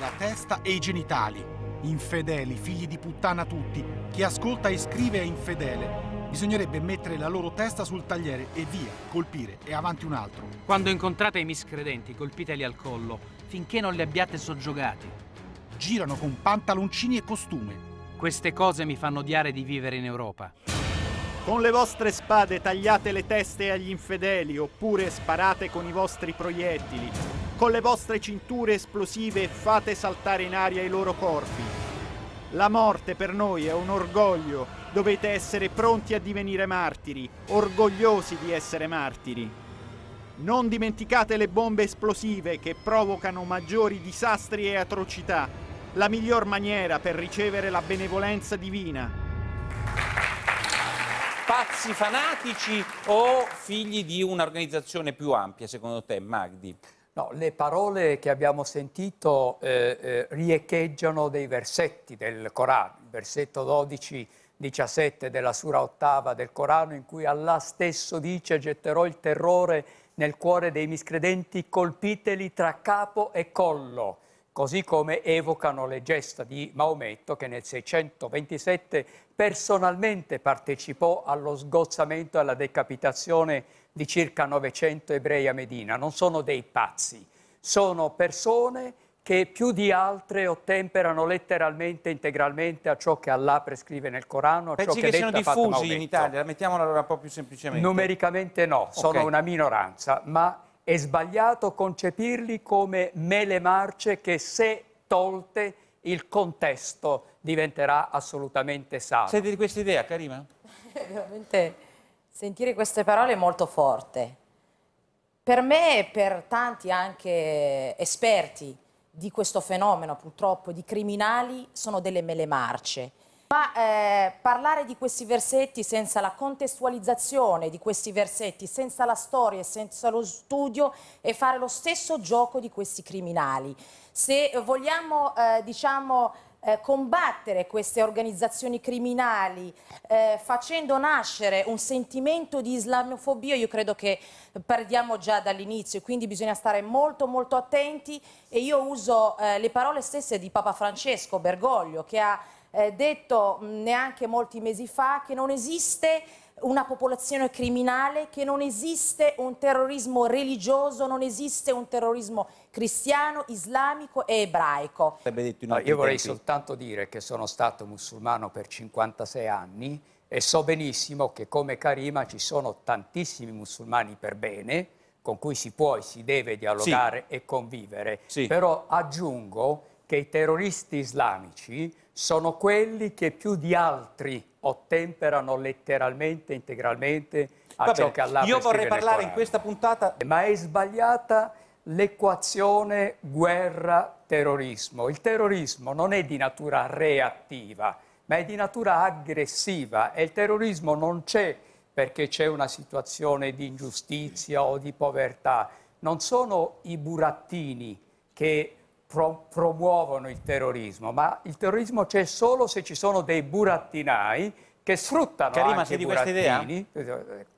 la testa e i genitali. Infedeli, figli di puttana tutti, chi ascolta e scrive è infedele. Bisognerebbe mettere la loro testa sul tagliere e via, colpire e avanti un altro. Quando incontrate i miscredenti, colpiteli al collo, finché non li abbiate soggiogati. Girano con pantaloncini e costume. Queste cose mi fanno odiare di vivere in Europa. Con le vostre spade tagliate le teste agli infedeli oppure sparate con i vostri proiettili. Con le vostre cinture esplosive fate saltare in aria i loro corpi. La morte per noi è un orgoglio, dovete essere pronti a divenire martiri, orgogliosi di essere martiri. Non dimenticate le bombe esplosive che provocano maggiori disastri e atrocità, la miglior maniera per ricevere la benevolenza divina pazzi fanatici o figli di un'organizzazione più ampia, secondo te, Magdi? No, le parole che abbiamo sentito eh, eh, riecheggiano dei versetti del Corano, il versetto 12-17 della sura ottava del Corano, in cui Allah stesso dice getterò il terrore nel cuore dei miscredenti, colpiteli tra capo e collo, così come evocano le gesta di Maometto che nel 627 personalmente partecipò allo sgozzamento e alla decapitazione di di circa 900 ebrei a Medina, non sono dei pazzi, sono persone che più di altre ottemperano letteralmente, integralmente a ciò che Allah prescrive nel Corano, a Pensi ciò che, che siano diffusi in Italia, la mettiamola allora un po' più semplicemente. Numericamente no, okay. sono una minoranza, ma è sbagliato concepirli come mele marce che se tolte il contesto diventerà assolutamente sano. Siete di questa idea, Karima? Veramente Sentire queste parole è molto forte. Per me e per tanti anche esperti di questo fenomeno, purtroppo, di criminali, sono delle mele marce. Ma eh, parlare di questi versetti senza la contestualizzazione di questi versetti, senza la storia e senza lo studio è fare lo stesso gioco di questi criminali. Se vogliamo, eh, diciamo, eh, combattere queste organizzazioni criminali eh, facendo nascere un sentimento di islamofobia io credo che perdiamo già dall'inizio quindi bisogna stare molto molto attenti e io uso eh, le parole stesse di Papa Francesco Bergoglio che ha eh, detto mm, neanche molti mesi fa che non esiste una popolazione criminale, che non esiste un terrorismo religioso, non esiste un terrorismo cristiano, islamico e ebraico. No, io tempi. vorrei soltanto dire che sono stato musulmano per 56 anni e so benissimo che come Karima ci sono tantissimi musulmani per bene, con cui si può e si deve dialogare sì. e convivere, sì. però aggiungo che i terroristi islamici sono quelli che più di altri ottemperano letteralmente, integralmente a Va ciò bene. che Allah Io vorrei parlare Corano. in questa puntata... Ma è sbagliata l'equazione guerra-terrorismo. Il terrorismo non è di natura reattiva, ma è di natura aggressiva e il terrorismo non c'è perché c'è una situazione di ingiustizia o di povertà. Non sono i burattini che pro promuovono il terrorismo, ma il terrorismo c'è solo se ci sono dei burattinai che sfruttano Carima, anche i burattini.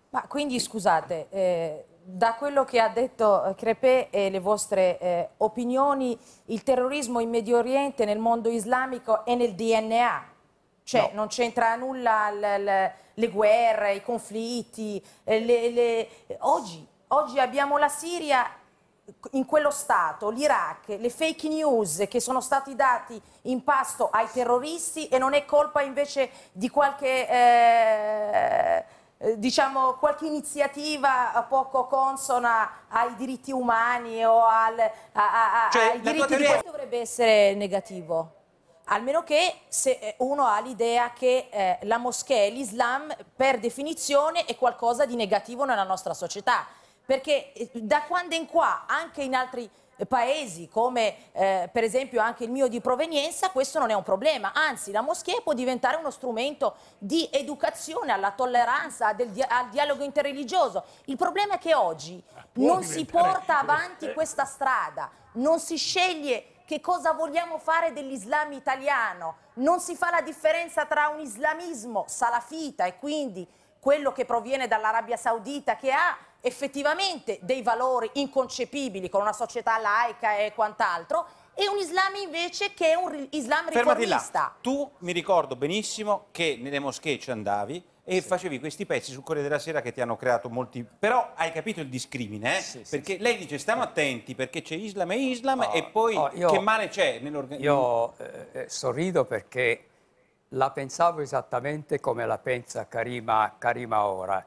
Ma quindi scusate, eh, da quello che ha detto eh, Crepè e le vostre eh, opinioni, il terrorismo in Medio Oriente, nel mondo islamico è nel DNA, cioè no. non c'entra nulla le guerre, i conflitti, eh, le, le... Oggi, oggi abbiamo la Siria in quello Stato, l'Iraq, le fake news che sono stati dati in pasto ai terroristi e non è colpa invece di qualche, eh, eh diciamo, qualche iniziativa poco consona ai diritti umani o al, a, a, cioè, ai diritti teoria... di... dovrebbe essere negativo? Almeno che se eh, uno ha l'idea che eh, la moschea e l'Islam per definizione è qualcosa di negativo nella nostra società perché eh, da quando in qua, anche in altri eh, paesi come eh, per esempio anche il mio di provenienza, questo non è un problema, anzi la moschea può diventare uno strumento di educazione alla tolleranza, dia al dialogo interreligioso. Il problema è che oggi non si porta avanti questa strada, non si sceglie che cosa vogliamo fare dell'Islam italiano, non si fa la differenza tra un islamismo salafita e quindi quello che proviene dall'Arabia Saudita che ha effettivamente dei valori inconcepibili con una società laica e quant'altro e un Islam invece che è un Islam riformista. Tu mi ricordo benissimo che nelle moschee ci andavi e sì. facevi questi pezzi sul Corriere della Sera che ti hanno creato molti... Però hai capito il discrimine, eh? sì, sì, perché lei dice stiamo attenti perché c'è Islam e Islam oh, e poi oh, io, che male c'è nell'organizzazione? Io mm. eh, eh, sorrido perché la pensavo esattamente come la pensa Karima, Karima ora.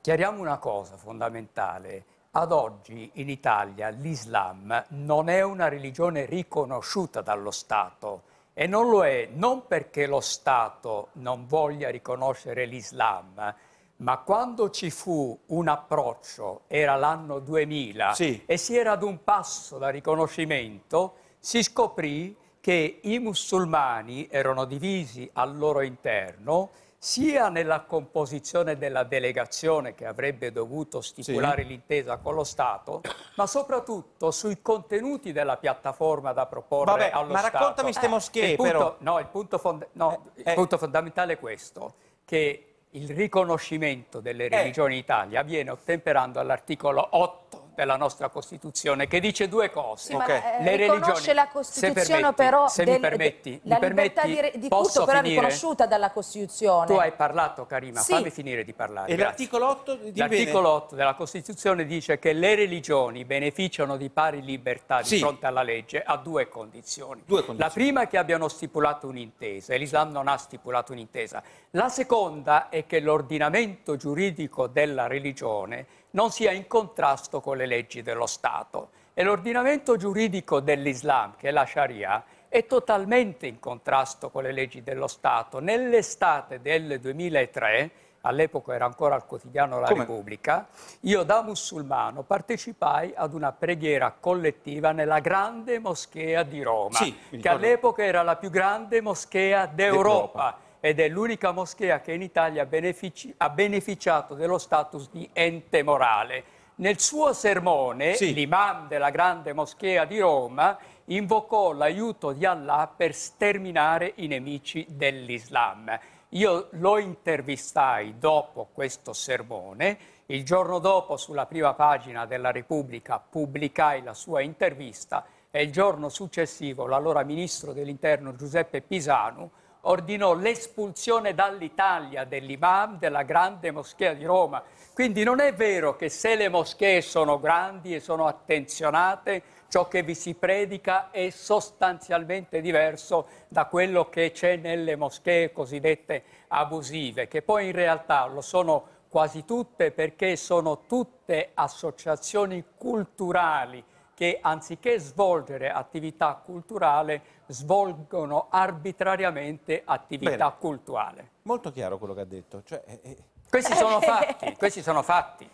Chiariamo una cosa fondamentale. Ad oggi in Italia l'Islam non è una religione riconosciuta dallo Stato e non lo è non perché lo Stato non voglia riconoscere l'Islam, ma quando ci fu un approccio, era l'anno 2000, sì. e si era ad un passo dal riconoscimento, si scoprì che i musulmani erano divisi al loro interno sia nella composizione della delegazione che avrebbe dovuto stipulare sì. l'intesa con lo Stato, ma soprattutto sui contenuti della piattaforma da proporre Vabbè, allo ma Stato. Ma raccontami ste eh, moschee, il punto, però. No, il punto, no eh, eh, il punto, fondamentale è questo, che il riconoscimento delle eh. religioni eh. in Italia viene ottemperando all'articolo 8 della nostra Costituzione che dice due cose. Sì, okay. eh, le religioni, la Costituzione se permetti, però... Se del, mi permetti, de, mi permetti di, di posso culto, finire? riconosciuta dalla Costituzione. Tu hai parlato Karima, sì. fammi finire di parlare. E l'articolo 8, l'articolo 8 della Costituzione dice che le religioni beneficiano di pari libertà di sì. fronte alla legge a due condizioni. due condizioni. La prima è che abbiano stipulato un'intesa, e l'Islam non ha stipulato un'intesa. La seconda è che l'ordinamento giuridico della religione non sia in contrasto con le leggi dello Stato. E l'ordinamento giuridico dell'Islam, che è la Sharia, è totalmente in contrasto con le leggi dello Stato. Nell'estate del 2003, all'epoca era ancora al quotidiano La Come? Repubblica, io da musulmano partecipai ad una preghiera collettiva nella grande moschea di Roma, sì, che all'epoca era la più grande moschea d'Europa ed è l'unica moschea che in Italia benefici ha beneficiato dello status di ente morale. Nel suo sermone, sì. l'imam della grande moschea di Roma invocò l'aiuto di Allah per sterminare i nemici dell'Islam. Io lo intervistai dopo questo sermone, il giorno dopo sulla prima pagina della Repubblica pubblicai la sua intervista e il giorno successivo l'allora ministro dell'interno Giuseppe Pisanu ordinò l'espulsione dall'Italia dell'imam della grande moschea di Roma. Quindi non è vero che se le moschee sono grandi e sono attenzionate, ciò che vi si predica è sostanzialmente diverso da quello che c'è nelle moschee cosiddette abusive, che poi in realtà lo sono quasi tutte perché sono tutte associazioni culturali che anziché svolgere attività culturale svolgono arbitrariamente attività Bene. cultuale. Molto chiaro quello che ha detto. Cioè, eh... eh. questi, sono fatti, questi sono fatti,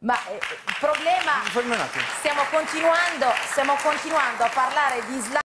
Ma eh, il problema... Stiamo continuando, stiamo continuando a parlare di Islam.